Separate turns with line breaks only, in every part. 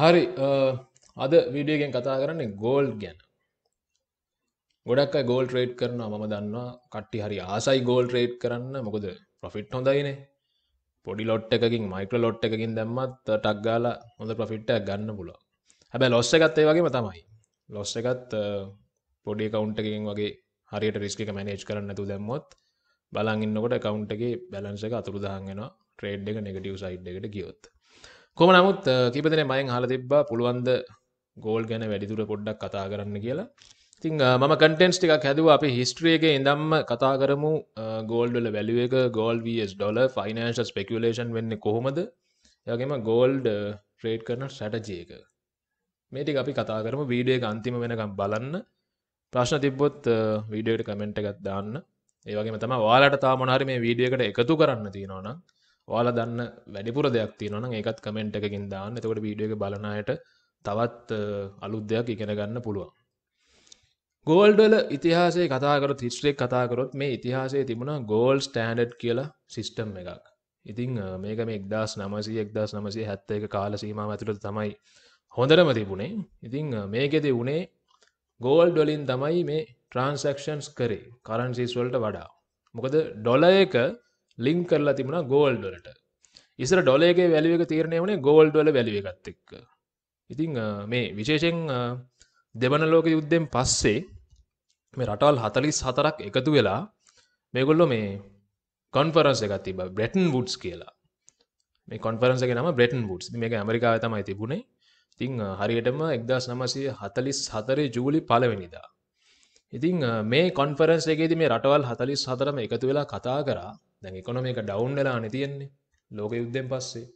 හරි අද විඩියගෙන් කතා කරන්නේ ගෝල් ගැන ගොඩක් ගෝල් ට්‍රේඩ් කරනවා මම දන්නවා කට්ටි හරි ආසයි ගෝල් ට්‍රේඩ් කරන්න මොකද ප්‍රොෆිට් හොඳයිනේ පොඩි ලොට් එකකින් මයික්‍ර ලොට් එකකින් දැම්මත් ටක්ගාල හොඳ ප්‍රෆිට්ටක් ගන්න පුල හැබැ ලොස්ස එකත් ඒ වගේම තමයි ලොස්ස එකත් පොඩි කවුන්ටකින් වගේ හරියට රිස්කික මැනේජ් කරන්න ඇතු දැම්මොත් බලංඉන්නකොට කවුන්ටගේ බැලන්ස එක අතුරු දහන්ගෙන ට්‍රේඩ් එක නෙගටව සයිඩ් එකට ගියොත් කොම නමුත් කිපදන මයින් හල තිබ්බා පුළුවන්ද ගෝල් ගැන වැඩිදුර පොඩ්ඩක් කතා කරන්න කියලා ඉතිං ම කටෙන්ස් ටික් හැදුව අපි හිස්ට්‍රියගේ ඉඳම්ම කතා කරමු ගෝල්ඩල වැලුව එක ගෝල් වස් ඩොල ෆයිනන්ශ ස්පෙකලේෂන් වෙන්න කොහොමද යගේම ගෝල්ඩ ට්‍රේඩ් කරන සැටජයක මේටි අපි කතා කරම වීඩිය අන්තිම වෙනකම් බලන්න ප්‍රශ්න තිබ්බොත් වීඩියට කමෙන්ට් එකත් දාන්න ඒවගේ තම වාලට තා මොනහරි මේ වීඩියකට එකතු කරන්න තියෙනවනම් ඔයාලා දන්න වැඩිපුර දෙයක් තියෙනවන ඒකත් කමෙන්ට් එකකින් දාන්න එතකොට වීඩියක බලනයට තවත් අලුත් දෙයක් ඉගෙන ගන්න පුළුවන් ගෝල්ඩල ඉතිහාසේ කතාකර තිස්්‍රෙක් කතාකරොත් මේ ඉතිහාසේ තිබුණ ගෝල් ස්ටෑන්ඩ් කියලා සිිස්ටම් එකක් ඉතිං මේක මේ එක්දස් නමසී එක්දස් නමසේ හැත්ත එක කාල සීම ඇතුළට තමයි හොඳරම තිබුණේ ඉතිං මේකෙති වුණේ ගෝල් ඩොලින් තමයි මේ ට්‍රන්සක්ෂන්ස් කරේ කරන්සිස්වලට වඩා මොකද ඩොල එක ලිං කරලා තිබුණා ගෝල්ඩ් වලට ඉසර ඩොලේගේ වැලිුවක තීරණය වනේ ගෝල්ඩ් වල වැලිුවගත් එක්ක ඉතිං මේ විශේෂෙන් දෙබන ලෝක යුද්ධෙන් පස්සේ මේ රටවල් හතලිස් හතරක් එකතු වෙලා මේගොල්ලො මේ කොන්ෆරන්ස එක තිබ බ්‍රෙටන් වුඩ්ස් කියලා මේ කොන්ෆරන්ස එක නම බ්‍රෙටන් වුඩ්ස් මේක ඇමරිකාව තමයි තිබුණේ තිං හරියටම එක්දස් නමසය හතලිස් හතරේ ජූලි පලවෙනිදා ඉතිං මේ කොන්ෆරන්ස එකේද මේ රටවල් හතලිස් හතරම එකතු වෙලා කතා කරා දැන් එකොනොමි එක ඩවුන් වෙලානේ තියෙන්නේ ලෝක යුද්ධෙන් පස්සේ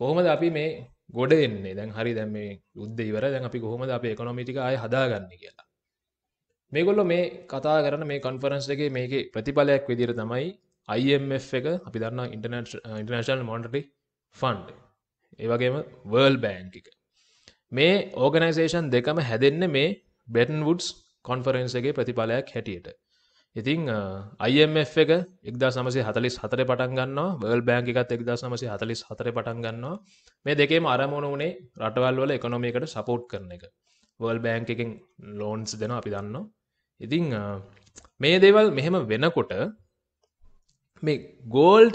කොහොමද අපි මේ ගොඩ එන්නේ දැන් හරි දැන් මේ යුද්ධ ඉවර දැන් අපි කොහොමද අපේ එකොනොමි ටික ආයෙ හදාගන්නේ කියලා මේගොල්ලෝ මේ කතා කරන මේ කොන්ෆරන්ස් එකේ මේකේ ප්‍රතිඵලයක් විදිහට තමයි IMF එක අපි දන්නා ඉන්ටර්නේෂනල් මොනිටරි ෆන්ඩ් ඒ වගේම වර්ල් බෑන්ක් එක මේ ඕගනයිසේෂන් දෙකම හැදෙන්න මේ බෙටන් වුඩ්ස් කොන්ෆරන්ස් එකේ ප්‍රතිඵලයක් හැටියට ඉතිං අයිF එක එක්දා සමසි හතලිස් හතර පටන් ගන්නවා බල් බෑංක එකත් එක්දා සමසි හතලිස් හතර පටන් ගන්නවා මේ දෙකේම අරමුණ වුණේ රටවල් වල එකොනොමිකට සපෝට් කරන එක වල් බෑංක එකෙන් ලෝන්ස් දෙන අපි දන්න ඉතිං මේ දේවල් මෙහෙම වෙනකොට මේ ගෝල්ඩ්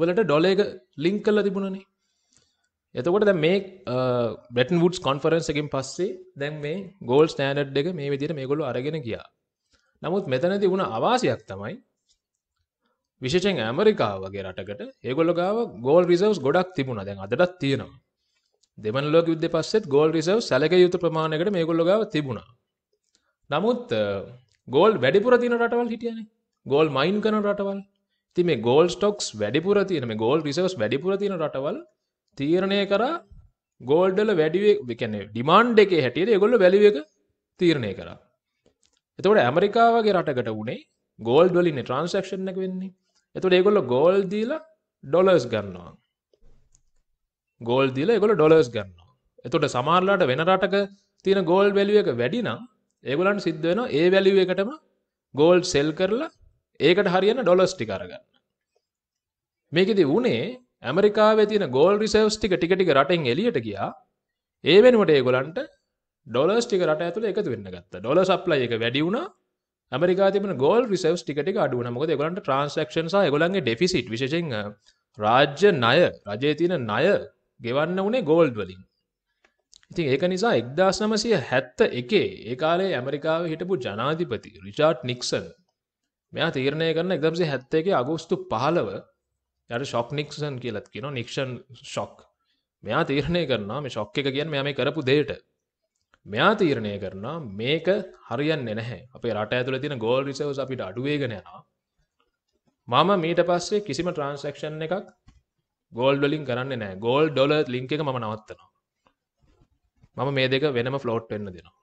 වලට ඩොල එක ලිංක් කල්ල තිබුණනේ එතකොට දැ මේ බෙටන් වුඩස් කොන්ෆරන්සකින් පස්සේ දැන් මේ ගෝල් ස්ටෑනඩ් එක මේ විදිර මේගොලු අරගෙන කියා නමුත් මෙතන තිබුණ අවාසියක් තමයි විශෂෙන් ඇමරිකා වගේ රටකට ඒගොල්ල ගාව ගෝල් රිසවස් ගොඩක් තිබුණ දැන් අදටත් තියෙනවා දෙමන් ලෝක යුද්ධ පස්සෙත් ගෝල් රිසව් සැලක යුතු ප්‍රමාණකට මේ ගොල්ල ගාව තිබුණා නමුත් ගෝල් වැඩිපුර තින රටවල් හිටියන ගෝල් මයින් කන රටවල් ති මේ ගෝල් ස්ටොක්ස් වැඩිපුර තියන මේ ගෝල් රිසවස් වැඩිපුර තින රටවල් තීරණය කරා ගෝල්ඩල වැඩිවේ කැනෙ ඩිමාන්් එකේ හැටියට ගොල්ල වැලිවක තීරණය කරා එතකොට ඇමරිකාවගේ රටකට වනේ ගෝල්ඩ් වලින්න ට්‍රන්සක්ෂණ එක වෙන්නේ එතුට ඒගොල්ල ගෝල් දීල ඩොලර්ස් ගන්නවා ගෝල් දීල ගොල ඩොලර්ස් ගන්නවා එතුට සමාරලාට වෙන රටක තියෙන ගෝල් වැලිුව එක වැඩිනම් ඒගොලන් සිද්ධ වෙන ඒ වැලිුව එකටම ගෝල් සෙල් කරලා ඒකට හරියන ඩොලස් ටිකරගන්න මේකෙද වනේ ඇමරිකාව තින ගෝල් රිසවස් ටික ටිකටික රටෙන් එලියට ගියා ඒ වෙනුවට ඒගොලන්ට ඩොලස් ටික රට ඇතුළ එකතු වෙන්න ගත්ත ඩොල සප්ලයි එක වැඩි වුණ ඇමරිකා තිබන ගෝල් රිසව් ටිකට අඩුවන මොද ගොලන්ට ට්‍රන්ස්ක්ෂන් ගොලන්ගේ ඩෙෆිසිට් විශෂෙන් රාජ්‍ය ණය රජය තියන ණය ගෙවන්න වනේ ගෝල්ඩ් වලින් ඉතින් ඒක නිසා එක්දස් නමසය හැත්ත එකේ ඒකාලේ ඇමරිකාව හිටපු ජනාධිපති රිචාට් නික්සන් මෙයා තීරණය කරන එක්දම්සි හැත්ත එක අගෝස්තු පහලව යට ශොක් නික්සන් කියලත් කියෙන නික්ෂන් ශොක් මෙයා තීරණය කරනා මේ ශොක් එක කියන් මෙයා මේ කරපු දේට මෙයා තීරණය කරනවා මේක හරියන්න නැහැ අපේ රට ඇතුළ තින ගෝල් රිසවස් අපිට අඩුවේගෙනවා මම මීට පස්සේ කිසිම ට්‍රන්සක්ෂන් එකක් ගෝල් ඩොලින් කරන්න නෑ ගෝල් ඩොල ලිංක එක මම නවත්තනවා මම මේ දෙක වෙනම ෆ්ලෝට් වෙන්න දෙනවා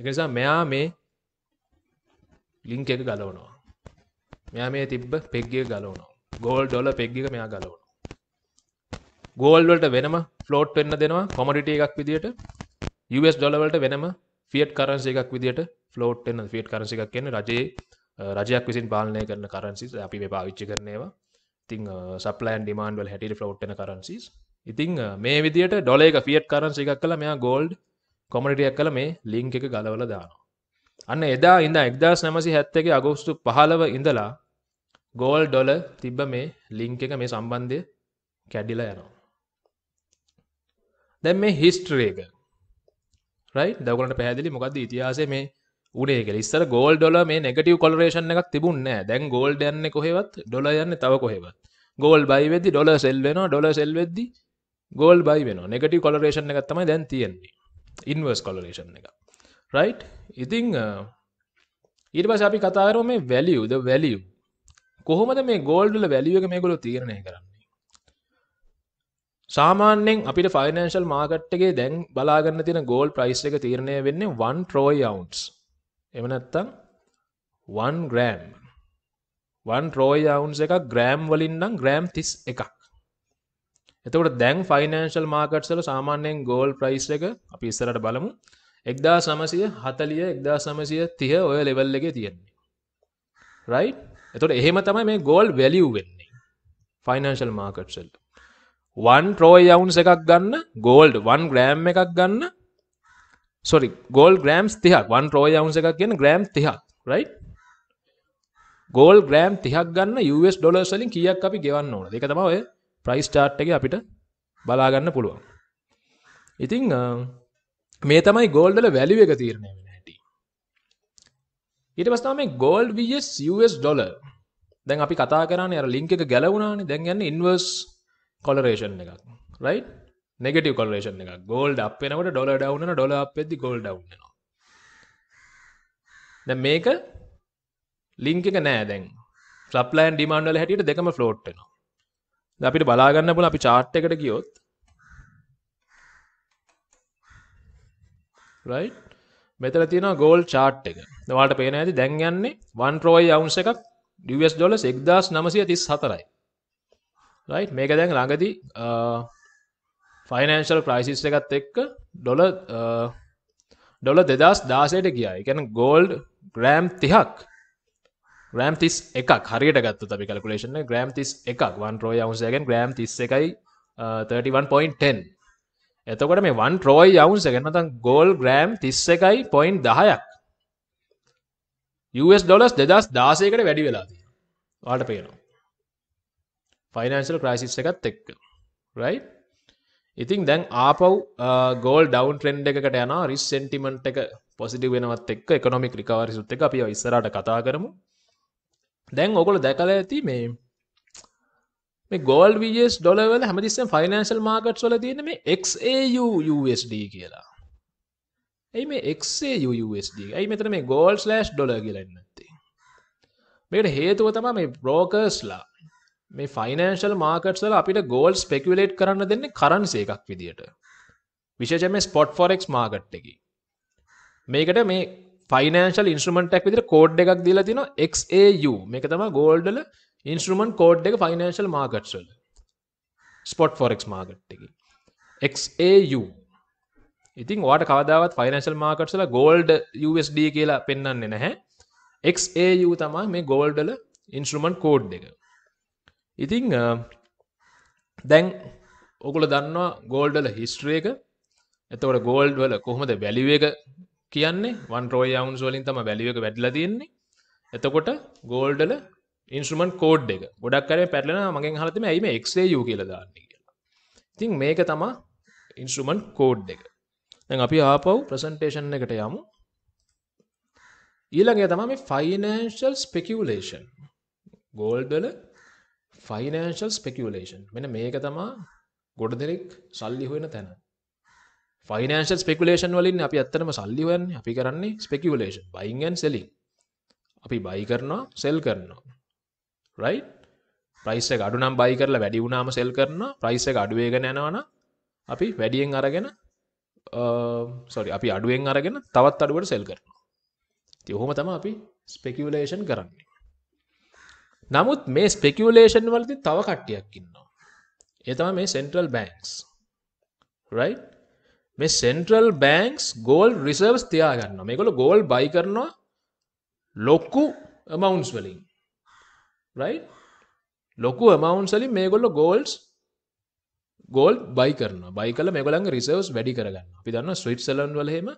එකනිසා මෙයා මේ ලිංක එක ගලවනවා මෙයා මේ තිබ්බ පෙක්්ගිය ගලවනවා ගෝල් ඩොල පෙක්්ගික මෙයා ගලවනවා ගෝල්වලට වෙනම ෆ්ලෝට් වෙන්න දෙනවා කොමඩිට එකක් විදිට US ඩොලවලට වෙනම ෆියට් කරන්සි එකක් විදිට ෆලෝට් එන්න ෆියට් කරන්සි එකක් කියන්නේ රජයේ රජයක් විසින් පාලනය කරන කරන්සි අපි මේ පාවිච්චි කරනවා ඉතිං සපලන් ඩිමන්ඩල් හැටි ෆලෝට්න කරන්සිස් ඉතිං මේ විදිට ඩොල එක ෆියට් කරන්සි එකක් කළ මෙයා ගෝල්ඩ් කොමටියක් කළ මේ ලිංක එක ගලවල දාන අන්න එදා ඉඳ එක්දස් නැමසි හැත්තක අගෝස්තු පහලව ඉඳලා ගෝල් ඩොල තිබ්බ මේ ලිංක එක මේ සම්බන්ධය කැඩිලා යනවා දැන් මේ හිස්ට්‍රේක රයිට් දවගලට පැහැදිලි මොකද ඉතිහාසේ මේ උනේ කියලා. ඉස්සර ගෝල්ඩ් ඩොලර් මේ නෙගටිව් කොලරේෂන් එකක් තිබුණේ නැහැ. දැන් ගෝල්ඩ් යන්නේ කොහෙවත්, ඩොලර් යන්නේ තව කොහෙවත්. ගෝල්ඩ් බයි වෙද්දි ඩොලර් සෙල් වෙනවා, ඩොලර් සෙල් වෙද්දි ගෝල්ඩ් බයි වෙනවා. නෙගටිව් කොලරේෂන් එකක් තමයි දැන් තියෙන්නේ. ඉන්වර්ස් කොලරේෂන් එක. රයිට්? ඉතින් ඊට පස්සේ අපි කතා කරමු මේ වැලියු, ද වැලියු. කොහොමද මේ ගෝල්ඩ් වල වැලියු එක මේගොල්ලෝ තීරණය කරන්නේ? සාමාන්‍යෙන් අපිට ෆයිනන්ශල් මාකට්ගේ දැන් බලාගන්න තින ගෝල් ප්‍රයිස් එක තීරණය වෙන්නේ වන් ට්‍රෝයි අවන්ස් එමනැත්තං වන් ග්‍රෑම් වන් ට්‍රෝයි අවන්ස් එක ග්‍රෑම් වලින්නම් ග්‍රෑම් තිස් එකක් එතකට දැන් ෆයිනන්ශල් මාකට්සල සාමාන්‍යයෙන් ගෝල් ප්‍රයිස් එක අපි ඉස්සරට බලමු එක්දා සමසය හතලිය එක්දා සමසය තිය ඔය ලෙවල් එක තියෙන්නේ රයි් එතට එහෙම තමයි මේ ගෝල් වැලියූ වෙන්නේ ෆයිනන්ශල් මාකට්සල්ට වන් ට්‍රෝයි අවුන්ස එකක් ගන්න ගෝල්ඩ් වන් ග්‍රෑම් එකක් ගන්න සොරි ගෝල් ග්‍රෑම් තිහක් වන් ට්‍රෝයි අවුන්ස එකක් කියන ග්‍රෑම් තිහක් රයි ගෝල් ග්‍රෑම් තිහක් ගන්න ස් ඩොලර්ස්ලින් කියක් අපි ගෙවන්න ඕන එක තම ඔය ප්‍රයිස් ටාට් එක අපිට බලාගන්න පුළුවන් ඉතිං මේ තමයි ගෝල්ඩල වැලිුව එක තීරණය වෙන හැටි ඊට පස්ථාව මේ ගෝල්ඩ් ස් ඩොල දැන් අපි කතා කරන්න අර ලිංක එක ගැලවුණනි දැන් ගන්න ඉන්වර්ස් කොලරේෂන් එකක් රයි නෙගටව කොලරේෂන් එක ගෝල්ඩ අප වෙනට ඩොල ඩවන ඩොල අපෙදි ගොල්ඩ න මේක ලිංක එක නෑ දැන් ලප්ලයින් ඩිමන්ඩල හැටියට දෙකම ෆ්ලෝට්නවා අපිට බලාගන්න පුල අපි චාට් එකට ගියොත් රයි් මෙතර තියෙන ගෝල් චාට් එක දවාට පේන ඇති දැන් යන්නේ වන් ප්‍රෝයි අවුන්ස එකක් ඩස් ඩොල එක්දස් නමසය තිස් හතරයි රයි් මේක දැන් ළඟදි ෆයිනන්ශල් ප්‍රයිසිස් එකත් එක්ක ඩොල ඩොල දෙදස් දාසයට ගියා එකන ගෝල්ඩ් ග්‍රෑම් තිහක් ග්‍රෑම් තිස් එකක් හරියට ගත්ත අපි කලකුලේෂන ග්‍රෑම් තිස් එකක් වන් රෝය අවුසයගෙන් ග්‍රෑම් තිස් එකයි 31.10 එතකොට මේ වන් රෝයි අවුන්ස එකනතන් ගෝල් ග්‍රෑම් තිස්ස එකයි පොයින්් දහයක් ස් ඩොලස් දෙදස් දාසයකට වැඩි වෙලාදී වාට පේනවා ෆයිනන්ශල් ක්‍රයිසිස් එකත් එක්ක රයි ඉතින් දැන් ආපව් ගෝල් ඩවන් ට්‍රෙන්් එකට යන රිස් සෙන්ටිමට් එක පොසිටි වෙනවත් එක් එකනොමික් රිකාවරි සුත් එක අපි ඉස්සරට කතා කරමු දැන් ඔකොල දැකල ඇති මේ ගෝල් විජස් ඩොලවල හැමතිස්සම් ෆයිනන්ශල් මාකට් සොල තියන මේ එක්ඩ කියලා ඇයි මේ එක්ඩ ඇයි මෙතන මේ ගෝල් ස්ලස්් ඩොල කියලන්න ඇති මේට හේතුව තම මේ බ්‍රෝකර්ස්ලා මේ ෆයිනන්ශල් මාකට්ස්ල අපිට ගෝල් ස්පෙකුලේට් කරන්න දෙන්නේ කරන්සේ එකක් විදිට විශෂම ස්පොට් ෆොරෙක් මාගට් එක මේකට මේ ෆයිනන්ශල් ඉන්ස්ුමටක් විදිර කෝඩ් එකක් දිලා තින එක්U මේක තම ගෝල්ඩල ඉන්ස්ුමන් කෝඩ් එක ෆයිනන්ශල් මාගට්සල් ස්පොට් ෆොරෙක් මාගට් එක එක්U ඉතින් වාට කවදාවත් ෆයිනන්ශල් මාකට්සල ගෝල්ඩ USD කියලා පෙන්න්නන්නේ නැහැ එක්U තමයි මේ ගෝල්ඩල ඉන්ස්ුමන් කෝඩ් එක ඉතිං දැන් ඔකුල දන්නවා ගෝල්ඩල හිස්ට්‍රේක එතවට ගෝල්ඩ් වල කොහොමද වැලිවේක කියන්නේ වන් රෝය අවුන්ස් වලින් තම වැලිවක වැඩ්ල තියෙන්නේ එතකොට ගෝල්ඩල ඉන්ස්ුමන් කෝඩ් එක ගොඩක් කරේ පැටලෙන මගින් හලතම ඇයිම එක්ේ යු කියලදන්න කියලා ඉතිං මේක තමා ඉන්ස්ුමන් කෝඩ් එක අපි ආපව් ප්‍රසන්ටේෂන් එකට යමු ඊළඟය තම මේ ෆයිනන්ශල් ස්පෙකවලේෂන් ගෝල්ඩල ෆයිනන්ශල් ස්පෙකලේෂන් මෙන මේක තමා ගොඩ දෙෙනෙක් සල්ලි හොයෙන තැන ෆයිනන්ශල් ස්පෙකලේෂන් වලින් අපි ඇත්තනම සල්ලිුවන් අපි කරන්නේ ස්පෙකලේෂන් බයින්ගන් සෙලි අපි බයි කරනවා සෙල් කරනවා රයි ප්‍රයිස ගඩු නම් බයි කරලා වැඩි වුණාම සෙල් කරන ප්‍රයිස එක අඩුවේගෙන යනවන අපි වැඩියෙන් අරගෙන සොරි uh, අපි අඩුවෙන් අරගෙන තවත් අඩුවට සෙල් කරනවා තියහොම තම අපි ස්පෙකලේෂන් කරන්නේ නමුත් මේ ස්පෙකියුලේෂන් වලති තව කට්ටියක් ඉන්නවා. ඒ තමයි මේ සෙන්ට්‍රල් බැංක්ස්. right? මේ සෙන්ට්‍රල් බැංක්ස් gold reserves තියා ගන්නවා. මේගොල්ලෝ gold buy කරනවා ලොකු amounts වලින්. right? ලොකු amounts වලින් මේගොල්ලෝ golds gold buy කරනවා. buy කළා මේගොල්ලන්ගේ reserves වැඩි කරගන්නවා. අපි දන්නවා ස්විට්සර්ලන්ඩ් වල එහෙම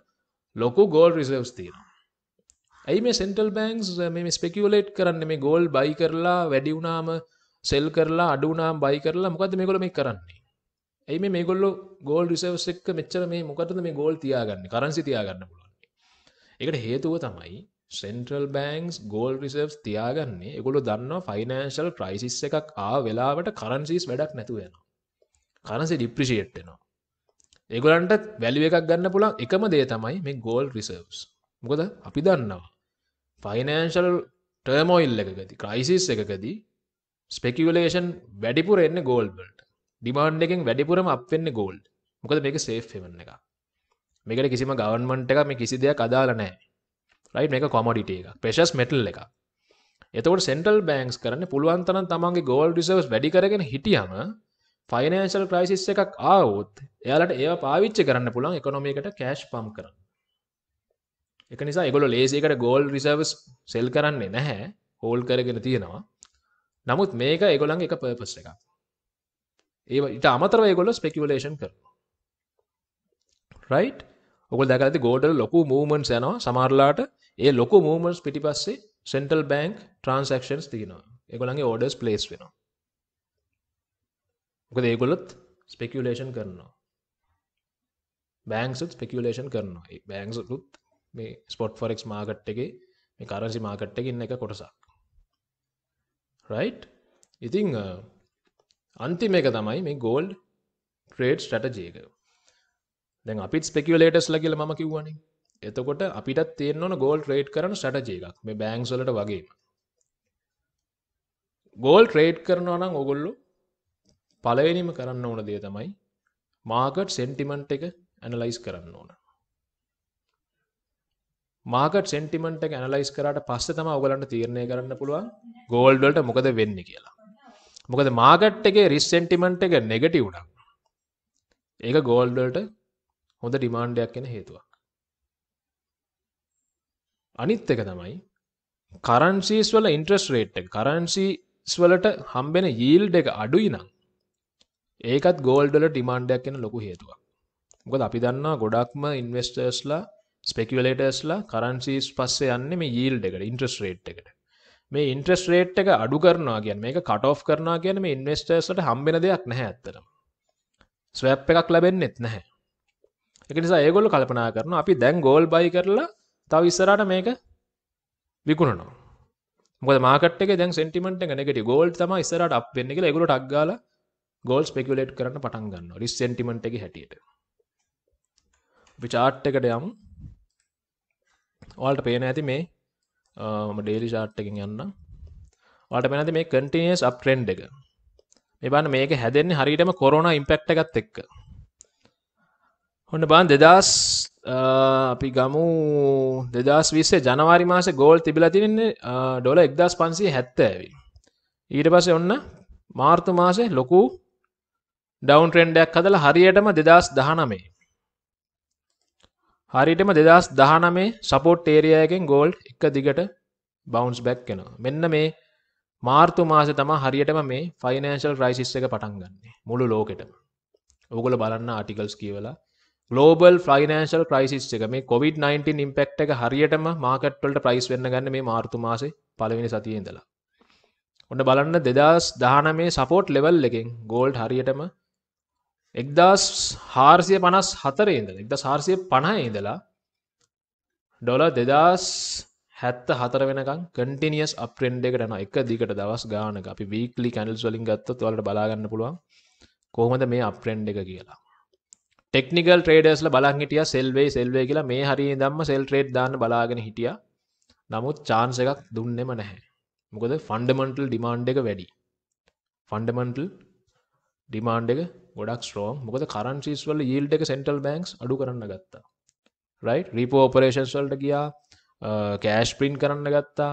ලොකු gold reserves තියෙනවා. ඇයි මේ සෙන්ටල් බෑන්ක්ස් මේ ස්පෙකියුලේට් කරන්න මේ ගෝල් බයි කරලා වැඩි වුණාම සෙල් කරලා අඩු වුණාම බයි කරලා මොකද මේගොල්ල මේ කරන්නේ ඇයි මේ මේගොල්ලෝ ගෝල් රිසර්ව්ස් එක මෙච්චර මේ මොකටද මේ ගෝල් තියාගන්නේ කරන්සි තියාගන්න පුළුවන් ඒකට හේතුව තමයි සෙන්ට්‍රල් බෑන්ක්ස් ගෝල් රිසර්ව්ස් තියාගන්නේ ඒගොල්ලෝ දන්නවා ෆයිනෑන්ෂල් ක්‍රයිසිස් එකක් ආ වෙලාවට කරන්සිස් වැඩක් නැතුව යනවා කරන්සි ඩිප්‍රිෂියේට් වෙනවා ඒගොල්ලන්ට වැලිය එකක් ගන්න පුළුවන් එකම දේ තමයි මේ ගෝල් රිසර්ව්ස් මොකද අපි දන්නවා ෆයිනෑන්ශල් ටර්මෝයිල් එකකති ක්‍රයිසිස් එකකදී ස්පෙකවලේෂන් වැඩිපුර එන්න ගෝල්බට ඩිමාන්් එකෙන් වැඩිපුරම අපවෙන්න ගෝල්් මොකද මේක සේෆ්ෙවන්න එක මේකට කිසිම ගවන්මන්ට එක මේ කිසි දෙයක් අදාල නෑ රයි මේක කොමඩිට එක පෙශස් මෙටල් එක එතවට සෙන්ටල් බෑන්ක්ස් කරන්න පුළුවන්තන තමන්ගේ ගෝල් ිසවස් වැඩි කරගෙන හිටියම ෆයිනෑන්ශල් ක්‍රයිසිස් එකක් ආවුත් එයාලට ඒ පාවිච්ච කරන්න පුළන් එකොනොමිකට කෑශ් පම් කරන්න එක නිසා ගොල ලේසිකට ගෝල් රිසර්වස් සෙල් කරන්නේ නැහැ හෝල් කරගෙන තියෙනවා නමුත් මේක එගොලන් එක පර්පස් එක ඒ ඉට අමතරව ගොල ස්පෙකලේෂන් කරන රයි් ඔගොල් දැකලති ගෝඩල් ලොකු මූමන් යනවා සමරලාට ඒ ලොකු මූමන්ස් පිටි පස්සේ සෙන්ටල් බෑන්ක් ට්‍රන්සක්ෂන්ස් තියනවා එගොලන්ගේ ඕඩස් පලේස් වෙනවා මොකද ඒගොලොත් ස්පෙකලේෂන් කරනවා බෑන්ක්සුත් ස්පෙකලේෂන් කරනවා බෑන්ක්සුත් මේ ස්පොට් ෆොරෙක් මාගට් එකේ මේ කරන්සි මාකට් එක ඉන්න එක කොටසක් රයි් ඉතිං අන්තිම එක තමයි මේ ගෝල්ඩ් ට්‍රේඩ් ටජේක දැන් අපිත් ස්පෙකලේටස් ලගල ම කිව්වනේ එතකොට අපිටත් තියෙන්න්නවන ගෝල් ට්‍රේඩ් කරන සටජේකක් මේ බෑංක්සලට වගේ ගෝල් ට්‍රේඩ් කරනවා නම් ඔගොල්ලු පලවෙනිම කරන්න ඕන දේ තමයි මාකට් සෙන්ටිමන්ට් එක ඇනලයිස් කරන්න ඕන මාකට් සෙන්ටිමන්ට් එක ඇනලයිස් කරාට පස්සේ තමයි ඔයගලන්ට තීරණය කරන්න පුළුවන් ගෝල්ඩ් වලට මොකද වෙන්නේ කියලා. මොකද මාකට් එකේ රිස්ක් සෙන්ටිමන්ට් එක නෙගටිව් නම් ඒක ගෝල්ඩ් වලට හොඳ ඩිමාන්ඩ් එකක් එන හේතුවක්. අනිත් එක තමයි කරන්සීස් වල ඉන්ට්‍රස්ට් රේට් එක කරන්සීස් වලට හම්බෙන යීල්ඩ් එක අඩුයි නම් ඒකත් ගෝල්ඩ් වල ඩිමාන්ඩ් එකක් එන ලොකු හේතුවක්. මොකද අපි දන්නවා ගොඩක්ම ඉන්වෙස්ටර්ස්ලා ස්පෙකලේටස්ලා කරන්සිස් පස්සේ යන්න මේ ඊල්ඩ එකට ඉන්ට්‍රස් රේට් එකට මේ ඉන්ට්‍රස් රේට් එක අඩු කරනවා ගැන මේ කට ඔ් කරනා ගැන මේ ඉන්වස්ටර්සට හම්බෙන දෙයක් නැහැ ඇත්තනම් ස්වැප් එකක් ලැබෙන්න්නෙත් නැහැ එකනිසා ඒගොල්ල කල්පනා කරන අපි දැන් ගෝල් බයි කරලා තව ඉස්සරට මේක විකුණනවා මොද මාකට දැන් සෙටිමට නෙට ගෝල් තම ස්රට අප වෙන්න එක ගුට අක්ගල ගෝල් පෙකුලේට් කරන පටන්ගන්න රිස් සෙටිමට එක හැටියට විචාට්ටකට යම් ඔයාලට පේන ඇති මේ මම ඩේලි chart එකෙන් යන්න ඔයාලට පේන ඇති මේ continuous up trend එක මේ බලන්න මේක හැදෙන්නේ හරියටම කොරෝනා ඉම්පැක්ට් එකත් එක්ක ඔන්න බලන්න 2000 අපි ගමු දෙදස් විස්සේ ජනවාරි මාස ගෝල් තිබිලා තිරන්නේ ඩොල එක්දස් පන්සේ හැත්තඇවි. ඊට පස ඔන්න මාර්තු මාසේ ලොකු ඩවන්ට්‍රෙන්ඩයක් හදල හරියටම දෙදස් දහනමේ හරිටම දෙදස් දහනමේ සපෝට් ටේරියයගෙන් ගෝල්් එක දිගට බවන්ස් බැක් කෙනවා මෙන්න මේ මාර්තු මාස තම හරියටම මේ ෆයිනන්ශල් රයිසිස් එක පටන් ගන්නේ මුළු ලෝකෙටම ඔගුල බලන්න ආටිකල්ස් කියවලා ලෝබල් ෆයිනන්ශල් ප්‍රයිසිස් එක මේ කොවිD-19 ඉම්පෙක්් එක හරියටම මාකට්වලට ප්‍රයිස් වෙන්න ගන්න මේ මාර්තු මාසේ පලවෙනි සතියෙන්දලා ඔන්න බලන්න දෙදස් දාන මේ සපෝට් ලෙවල් එකෙන් ගෝල්ඩ් හරියටම එක්දස් හාර්සිය පනස් හතරේ ඉඳල එක්ද හාර්සිය පණය ඉඳලා ඩොල දෙදස් හැත්ත හතර වෙනකම් කටිනියස් අප්‍රෙන්ඩ් එකට න එක දිකට දවස් ගාන අපි වීක්ලි කැනල්ස් වලින් ගත්ත තුවලට බලාගන්න පුළුවන් කොහොමද මේ අප්‍රෙන්ඩ් එක කියලා ටෙක්නිකල් ට්‍රේඩස්ල බලහිටිය සෙල්වේ සෙල්වේ කියලා මේ හරි දම්ම සෙල් ට්‍රේඩ් දාන්න බලාගෙන හිටිය නමුත් චාන්ස එකක් දුන්නෙම නැහැ මොකද ෆන්ඩමන්ටල් ඩිමාන්් එක වැඩි ෆන්ඩමන්ටල් ඩිමාන්් එක ගොඩක් ස්ට්‍රෝම් මොකද කරන්සිස් වල ඊල්ට එක සෙන්ටල් බැංක්ස් අඩු කරන්න ගත්තා රයි රිපෝපරේෂන්ස් වල්ට ගියා කෑෂ් පින් කරන්න ගත්තා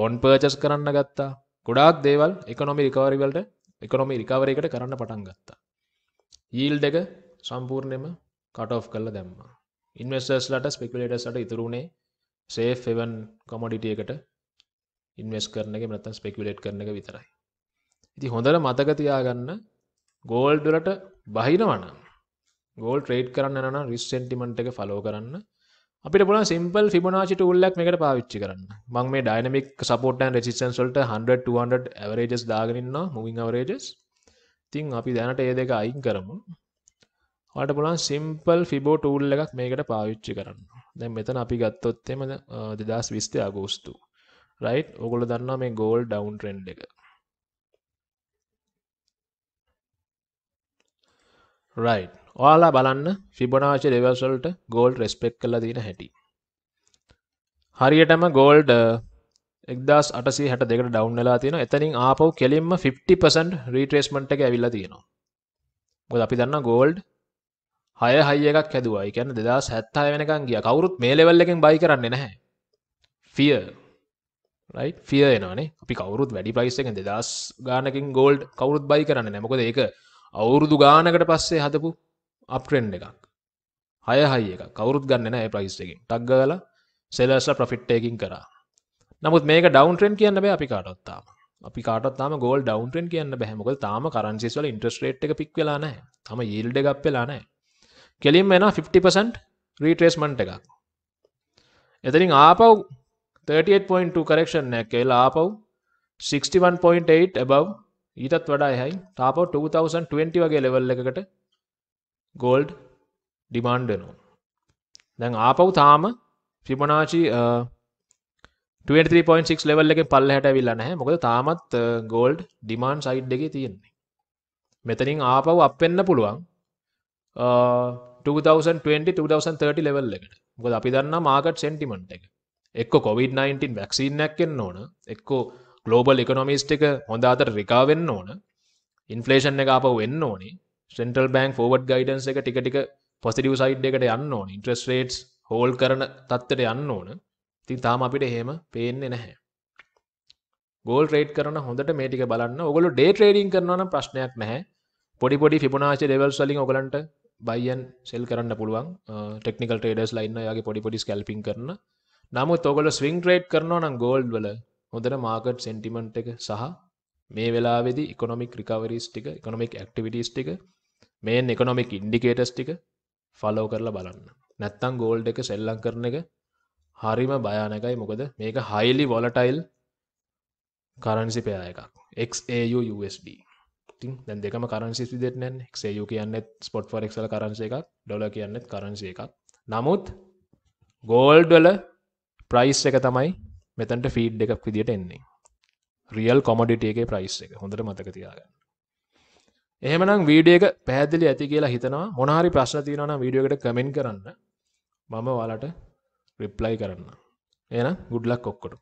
බොන්් පර්චස් කරන්න ගත්තා ගොඩාක් දේවල් එකනොමි රිකවරිවලට එකනොමි රිකවරයකට කරන්න පටන් ගත්තා ඊල් දෙක සම්පූර්ණයම කටෝ් කල්ල දැම්ම ඉන්වස්ටර්ස්ලට ස්පෙකුලේටස්ට ඉතුරුණේ සේ ෆෙවන් කොමඩිටියකට ඉන්වස් කරනගේ මනත්තන් ස්පෙකුලේට් කරන එක විතරයි ඉති හොඳට මතක තියාගන්න ගෝල්ඩලට බහිනවන ගෝල් ට්‍රේඩ් කරන්න න රිස්සෙන්ටිමට එක ෆලෝ කරන්න අපිට පුල සිම්පල් ෆිබනාචි ටූල්ලක් එකට පාවිච්චි කරන්න මං මේ ඩයිනමික් සපෝටන් රෙසිසන්සල්ට 100 ඇවරේජස් දාගරන්න මුවින් අවරේජස් තින් අපි දැනට ඒ දෙක අයින් කරමු ට පුලන් සිම්පල් ෆිබෝ ටූල් එකක් මේකට පාවිච්චි කරන්න දැ මෙතන අපි ගත්තොත්තෙම දෙදස් විස්තය අගෝස්තු රයි් ඔගොල දන්න මේ ගෝල් ඩවන් ට්‍රෙන්ඩ් එක රයි් ඔයාලා බලන්න ෆිබනාශ දෙවසල්ට ගෝල්ඩ් රෙස්පෙක් කල දීන හැටි හරියටම ගෝල්ඩ එක්දස් අටසි හැට දෙක ඩවන්් වෙලා තියෙන එතනින් ආපව් කෙලින්ම 50% රීට්‍රේස්මට එක ඇවිල්ල තියෙනවා ගොද අපි දන්න ගෝල්ඩ් හය හය එකක් හැදවා එකැන දෙදා සැත්තා වෙනකන් ගිය කවුරුත් මේ ලෙවල් එකෙන් බයි කරන්නේ නැහැ ෆිය රයි ෆිය එනනේ අපි කවරුත් වැඩි ප්‍රයිස් එක දෙදස් ගානකින් ගෝල්ඩ් කවරුත් බයි කරන්න නැමකොද ඒක අවුරුදු ගානකට පස්සේ හදපු අප්ට්‍රෙන්් එකක් හය හය එක කවරුත් ගන්න නෑ ප්‍රයිස් එකින් ටක්ගල සෙලස්ල ප්‍රෆිට් එකින් කරා නමුත් මේක ඩවන්ට්‍රෙන් කියන්න බෑ අපි කාටොත්තාම අපි කාටත්තාම ගෝල් ඩවන්ට්‍රෙන් කියන්න බැහමකල් තාම කරන්සිස්වල ඉන්ට්‍රස්ටේට් එක පික් වෙලානෑ තම ඊල්ඩ ගප් වෙලානෑ කෙලින් එෙන 50% රීට්‍රේස්මන්ට් එකක් එතනින් ආපව් 38.2 කරක්ෂන් නැ කෙල් ආපව් 61.8 බව ඊටත් වඩා එහයි තාපව 2020 වගේ ලෙවල් එකකට ගෝල්ඩ් ඩිමාන්ඩ් වෙනවා දැන් ආපව් තාම ෆිබොනාචි 23.6 ලෙවල් එකෙන් පල්ලෙහාට ඇවිල්ලා නැහැ මොකද තාමත් ගෝල්ඩ් ඩිමාන්ඩ් සයිඩ් එකේ තියෙන්නේ මෙතනින් ආපව් අප් වෙන්න පුළුවන් 2020 2030 ලෙවල් එකට මොකද අපි දන්න මාකට් සෙන්ටිමන්ට් එක එක්ක කොවිD-19 වැක්සිීනයක් එන්න ඕන එක්කෝ ගලෝබල් එකකොමිස්ට එක හොඳ අතර රිකාවෙන්න ඕන ඉන්ෆලේෂන් එක අපව වෙන්න ඕනි සෙන්ටල් බෑන්ක් ෝවඩ් ගයිඩන්ස එක ටිකටික පොසිටව සයිඩ් එකට යන්න ඕන ඉන්ට්‍රස් රේට්ස් හෝල් කරන තත්වට යන්න ඕන තින් තාම අපිට එහෙම පේන්නේ නැහැ ගෝල් රේට් කරන හොඳට මේටික බලන්න ඔගොලු ඩේ ට්‍රේඩින් කරනවන ප්‍රශ්නයක් නැහැ පොඩිපොඩි ෆිපනාච ෙවල් සලින් ඔගලන්ට බයියන් සෙල් කරන්න පුළුවන් ටෙක්නිකල් ටේඩස් ලයින්න යාගේ පොඩිපොඩි ස්කල්පින් කරන නමුත් ඔගොල ස්විං රේට් කරනවා නම් ගෝල්ඩ් වල හොඳට මාකට් සෙන්ටිමන්ට් එක සහ මේ වෙලාවෙදි ඉකොනොමික් රිකවරිස් ටික ඉකොනොමික් ඇක්ටිවිටස් ටික මේ එකොනොමික් ඉන්ඩිකේටස් ටික ෆලෝ කරලා බලන්න නැත්තං ගෝල්ඩ එක සෙල්ලං කරන එක හරිම භයානකයි මොකද මේක හයිලි වොලටයිල් කරන්සි පයා එකක් එක්AUUSD ඉතින් දැන් දෙකම කරන්සි විදෙට නැන් එක්සයු කියන්නෙත් ස්පොට් ෆරක්සල කරන්සි එකක් ඩොල කියන්නෙත් කරන්සි එකක් නමුත් ගෝල්ඩ්වල ප්‍රයිස් එක තමයි මෙතැන්ට ෆීඩ් එකක් විදිට එන්නේ රියල් කොමඩිටගේ ප්‍රයිස් එක හොඳට මතක තියාගන්න එහෙමනම් වීඩියක පැදිලි ඇති කියලා හිතනවා මොනහරි ප්‍රශ්න තියනන වීඩියෝකට කමෙන්ට කරන්න මම වලට රිප්ලයි කරන්න එන ගුඩ්ලක් ඔක්කොට